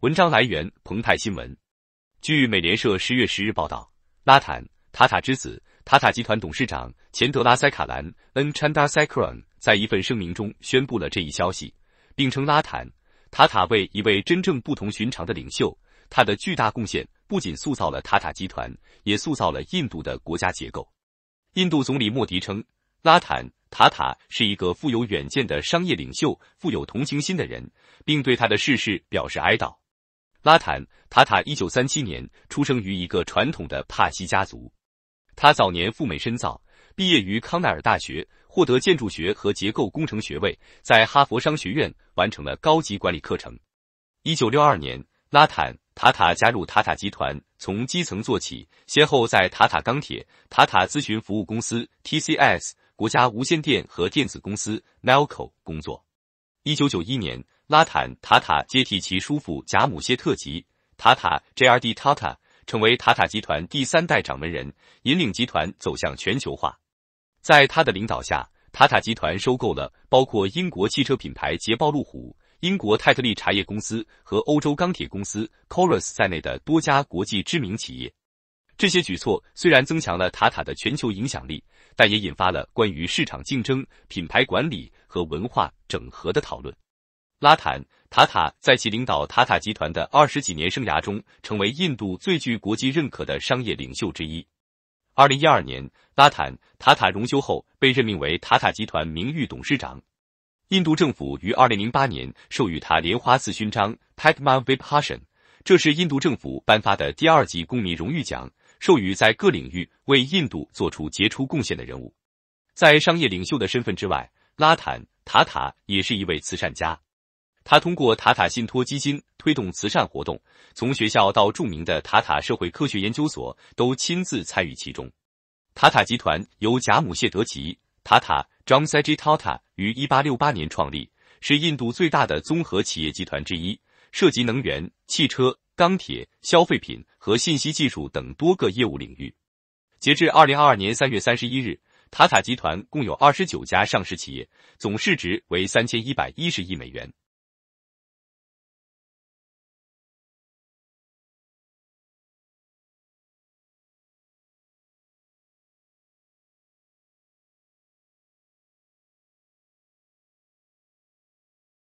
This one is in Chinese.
文章来源：澎湃新闻。据美联社十月十日报道，拉坦·塔塔之子、塔塔集团董事长钱德拉塞卡兰 （N. Chanda Sekaran） 在一份声明中宣布了这一消息，并称拉坦·塔塔为一位真正不同寻常的领袖，他的巨大贡献不仅塑造了塔塔集团，也塑造了印度的国家结构。印度总理莫迪称，拉坦·塔塔是一个富有远见的商业领袖、富有同情心的人，并对他的逝世表示哀悼。拉坦·塔塔一九三七年出生于一个传统的帕西家族。他早年赴美深造，毕业于康奈尔大学，获得建筑学和结构工程学位，在哈佛商学院完成了高级管理课程。一九六二年，拉坦·塔塔加入塔塔集团，从基层做起，先后在塔塔钢铁、塔塔咨询服务公司 （TCS）、国家无线电和电子公司 （Nelco） 工作。一九九一年。拉坦·塔塔接替其叔父贾姆谢特吉·塔塔 （JRD 塔塔）成为塔塔集团第三代掌门人，引领集团走向全球化。在他的领导下，塔塔集团收购了包括英国汽车品牌捷豹路虎、英国泰特利茶叶公司和欧洲钢铁公司 Corus 在内的多家国际知名企业。这些举措虽然增强了塔塔的全球影响力，但也引发了关于市场竞争、品牌管理和文化整合的讨论。拉坦·塔塔在其领导塔塔集团的二十几年生涯中，成为印度最具国际认可的商业领袖之一。二零一二年，拉坦·塔塔荣休后被任命为塔塔集团名誉董事长。印度政府于二零零八年授予他莲花寺勋章 （Padma v i p a s h a n 这是印度政府颁发的第二级公民荣誉奖，授予在各领域为印度做出杰出贡献的人物。在商业领袖的身份之外，拉坦·塔塔也是一位慈善家。他通过塔塔信托基金推动慈善活动，从学校到著名的塔塔社会科学研究所都亲自参与其中。塔塔集团由贾姆谢德吉塔塔 j h m s a j i Tata） 于一八六八年创立，是印度最大的综合企业集团之一，涉及能源、汽车、钢铁、消费品和信息技术等多个业务领域。截至二零二二年三月三十一日，塔塔集团共有二十九家上市企业，总市值为三千一百一十亿美元。